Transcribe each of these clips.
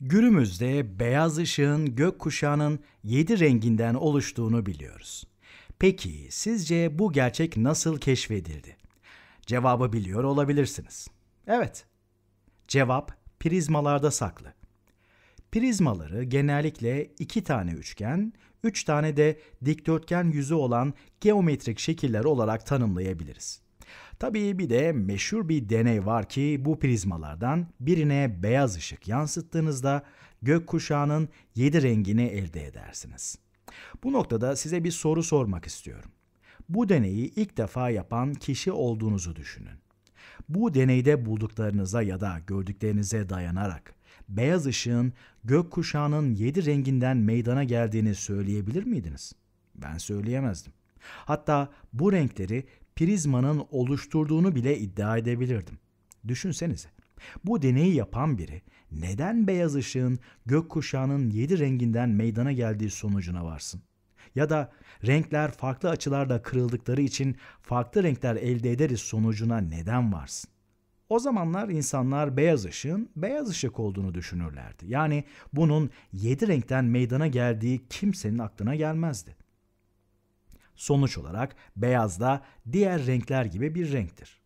Günümüzde beyaz ışığın gökkuşağının yedi renginden oluştuğunu biliyoruz. Peki sizce bu gerçek nasıl keşfedildi? Cevabı biliyor olabilirsiniz. Evet. Cevap prizmalarda saklı. Prizmaları genellikle iki tane üçgen, üç tane de dikdörtgen yüzü olan geometrik şekiller olarak tanımlayabiliriz. Tabii bir de meşhur bir deney var ki bu prizmalardan birine beyaz ışık yansıttığınızda gökkuşağının 7 rengini elde edersiniz. Bu noktada size bir soru sormak istiyorum. Bu deneyi ilk defa yapan kişi olduğunuzu düşünün. Bu deneyde bulduklarınıza ya da gördüklerinize dayanarak beyaz ışığın gökkuşağının 7 renginden meydana geldiğini söyleyebilir miydiniz? Ben söyleyemezdim. Hatta bu renkleri prizmanın oluşturduğunu bile iddia edebilirdim. Düşünsenize. Bu deneyi yapan biri neden beyaz ışığın gökkuşağının yedi renginden meydana geldiği sonucuna varsın? Ya da renkler farklı açılarda kırıldıkları için farklı renkler elde ederiz sonucuna neden varsın? O zamanlar insanlar beyaz ışığın beyaz ışık olduğunu düşünürlerdi. Yani bunun yedi renkten meydana geldiği kimsenin aklına gelmezdi. Sonuç olarak beyaz da diğer renkler gibi bir renktir.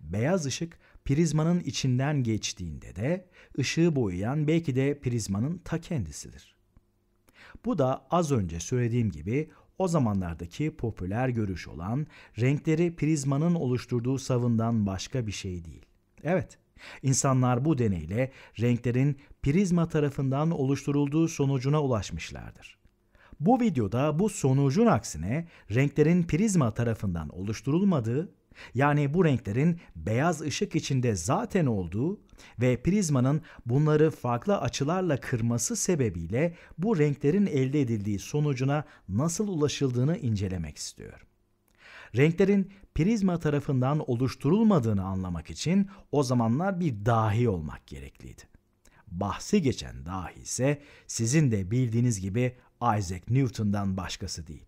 Beyaz ışık prizmanın içinden geçtiğinde de ışığı boyayan belki de prizmanın ta kendisidir. Bu da az önce söylediğim gibi o zamanlardaki popüler görüş olan renkleri prizmanın oluşturduğu savından başka bir şey değil. Evet, insanlar bu deneyle renklerin prizma tarafından oluşturulduğu sonucuna ulaşmışlardır. Bu videoda bu sonucun aksine renklerin prizma tarafından oluşturulmadığı, yani bu renklerin beyaz ışık içinde zaten olduğu ve prizmanın bunları farklı açılarla kırması sebebiyle bu renklerin elde edildiği sonucuna nasıl ulaşıldığını incelemek istiyorum. Renklerin prizma tarafından oluşturulmadığını anlamak için o zamanlar bir dahi olmak gerekliydi bahsi geçen dahi ise sizin de bildiğiniz gibi Isaac Newton'dan başkası değil.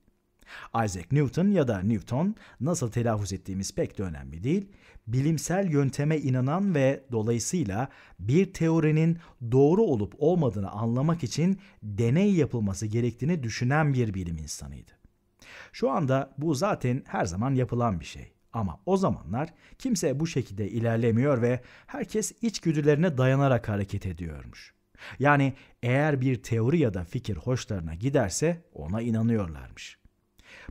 Isaac Newton ya da Newton nasıl telaffuz ettiğimiz pek de önemli değil. Bilimsel yönteme inanan ve dolayısıyla bir teorinin doğru olup olmadığını anlamak için deney yapılması gerektiğini düşünen bir bilim insanıydı. Şu anda bu zaten her zaman yapılan bir şey. Ama o zamanlar kimse bu şekilde ilerlemiyor ve herkes içgüdülerine dayanarak hareket ediyormuş. Yani eğer bir teori ya da fikir hoşlarına giderse ona inanıyorlarmış.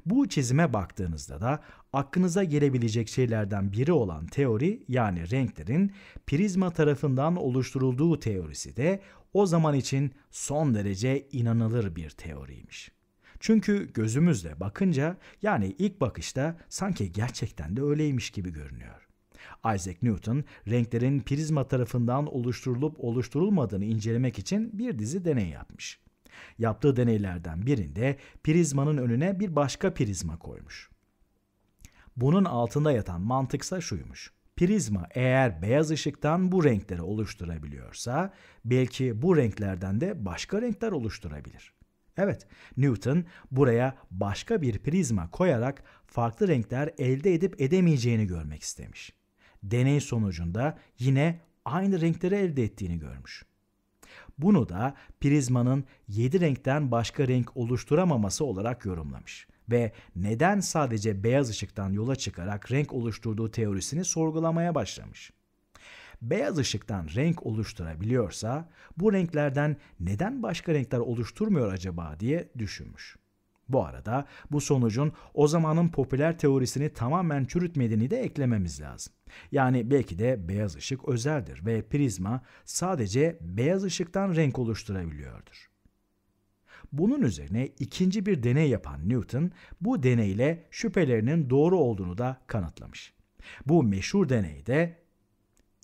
Bu çizime baktığınızda da aklınıza gelebilecek şeylerden biri olan teori yani renklerin prizma tarafından oluşturulduğu teorisi de o zaman için son derece inanılır bir teoriymiş. Çünkü gözümüzle bakınca yani ilk bakışta sanki gerçekten de öyleymiş gibi görünüyor. Isaac Newton, renklerin prizma tarafından oluşturulup oluşturulmadığını incelemek için bir dizi deney yapmış. Yaptığı deneylerden birinde prizmanın önüne bir başka prizma koymuş. Bunun altında yatan mantıksa şuymuş. Prizma eğer beyaz ışıktan bu renkleri oluşturabiliyorsa belki bu renklerden de başka renkler oluşturabilir. Evet, Newton buraya başka bir prizma koyarak farklı renkler elde edip edemeyeceğini görmek istemiş deney sonucunda yine aynı renkleri elde ettiğini görmüş. Bunu da prizmanın 7 renkten başka renk oluşturamaması olarak yorumlamış ve neden sadece beyaz ışıktan yola çıkarak renk oluşturduğu teorisini sorgulamaya başlamış. Beyaz ışıktan renk oluşturabiliyorsa bu renklerden neden başka renkler oluşturmuyor acaba diye düşünmüş. Bu arada bu sonucun o zamanın popüler teorisini tamamen çürütmediğini de eklememiz lazım. Yani belki de beyaz ışık özeldir ve prizma sadece beyaz ışıktan renk oluşturabiliyordur. Bunun üzerine ikinci bir deney yapan Newton bu deneyle şüphelerinin doğru olduğunu da kanıtlamış. Bu meşhur deneyde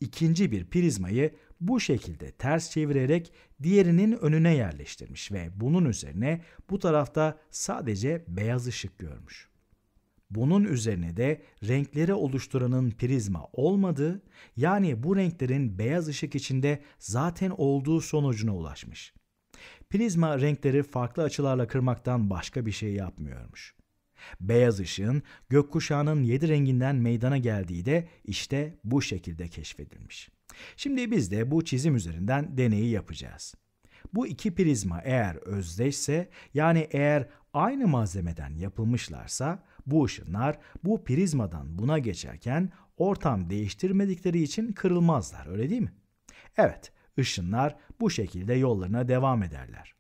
ikinci bir prizmayı bu şekilde ters çevirerek diğerinin önüne yerleştirmiş ve bunun üzerine bu tarafta sadece beyaz ışık görmüş. Bunun üzerine de renkleri oluşturanın prizma olmadığı, yani bu renklerin beyaz ışık içinde zaten olduğu sonucuna ulaşmış. Prizma renkleri farklı açılarla kırmaktan başka bir şey yapmıyormuş. Beyaz ışığın gökkuşağının yedi renginden meydana geldiği de işte bu şekilde keşfedilmiş.'' Şimdi biz de bu çizim üzerinden deneyi yapacağız. Bu iki prizma eğer özdeşse yani eğer aynı malzemeden yapılmışlarsa bu ışınlar bu prizmadan buna geçerken ortam değiştirmedikleri için kırılmazlar öyle değil mi? Evet ışınlar bu şekilde yollarına devam ederler.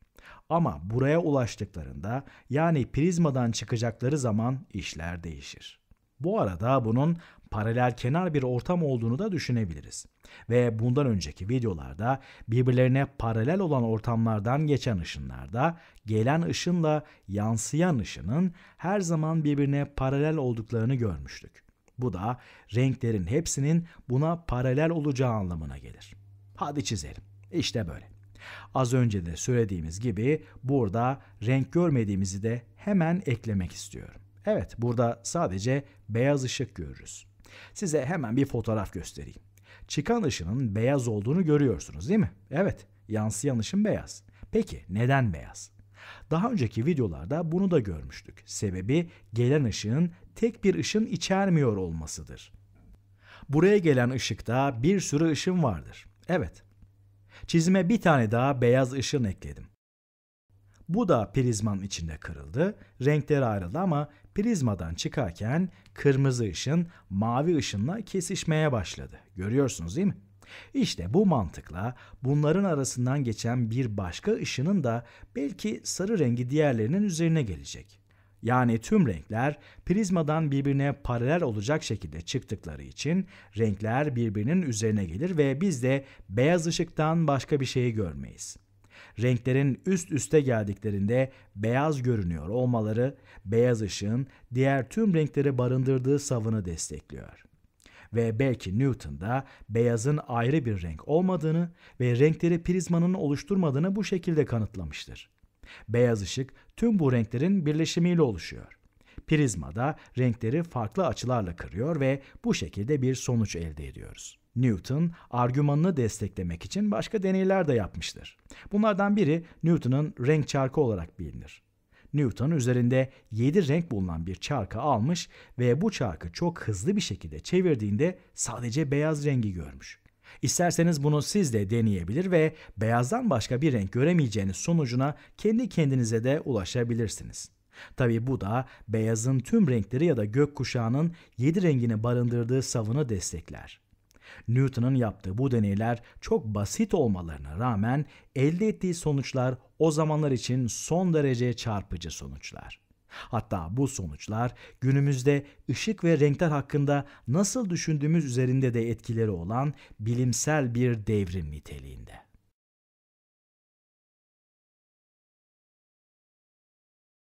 Ama buraya ulaştıklarında yani prizmadan çıkacakları zaman işler değişir. Bu arada bunun paralel kenar bir ortam olduğunu da düşünebiliriz. Ve bundan önceki videolarda birbirlerine paralel olan ortamlardan geçen ışınlarda gelen ışınla yansıyan ışının her zaman birbirine paralel olduklarını görmüştük. Bu da renklerin hepsinin buna paralel olacağı anlamına gelir. Hadi çizelim. İşte böyle. Az önce de söylediğimiz gibi burada renk görmediğimizi de hemen eklemek istiyorum. Evet, burada sadece beyaz ışık görürüz. Size hemen bir fotoğraf göstereyim. Çıkan ışının beyaz olduğunu görüyorsunuz değil mi? Evet, yansıyan ışın beyaz. Peki neden beyaz? Daha önceki videolarda bunu da görmüştük. Sebebi gelen ışığın tek bir ışın içermiyor olmasıdır. Buraya gelen ışıkta bir sürü ışın vardır. Evet. Çizime bir tane daha beyaz ışın ekledim. Bu da prizmanın içinde kırıldı. Renkleri ayrıldı ama prizmadan çıkarken kırmızı ışın mavi ışınla kesişmeye başladı. Görüyorsunuz değil mi? İşte bu mantıkla bunların arasından geçen bir başka ışının da belki sarı rengi diğerlerinin üzerine gelecek. Yani tüm renkler prizmadan birbirine paralel olacak şekilde çıktıkları için renkler birbirinin üzerine gelir ve biz de beyaz ışıktan başka bir şey görmeyiz renklerin üst üste geldiklerinde beyaz görünüyor olmaları beyaz ışığın diğer tüm renkleri barındırdığı savını destekliyor. Ve belki Newton da beyazın ayrı bir renk olmadığını ve renkleri prizmanın oluşturmadığını bu şekilde kanıtlamıştır. Beyaz ışık tüm bu renklerin birleşimiyle oluşuyor. Prizma da renkleri farklı açılarla kırıyor ve bu şekilde bir sonuç elde ediyoruz. Newton argümanını desteklemek için başka deneyler de yapmıştır. Bunlardan biri Newton'un renk çarkı olarak bilinir. Newton üzerinde 7 renk bulunan bir çarkı almış ve bu çarkı çok hızlı bir şekilde çevirdiğinde sadece beyaz rengi görmüş. İsterseniz bunu siz de deneyebilir ve beyazdan başka bir renk göremeyeceğiniz sonucuna kendi kendinize de ulaşabilirsiniz. Tabi bu da beyazın tüm renkleri ya da gökkuşağının 7 rengini barındırdığı savını destekler. Newton'un yaptığı bu deneyler çok basit olmalarına rağmen elde ettiği sonuçlar o zamanlar için son derece çarpıcı sonuçlar. Hatta bu sonuçlar günümüzde ışık ve renkler hakkında nasıl düşündüğümüz üzerinde de etkileri olan bilimsel bir devrim niteliğinde.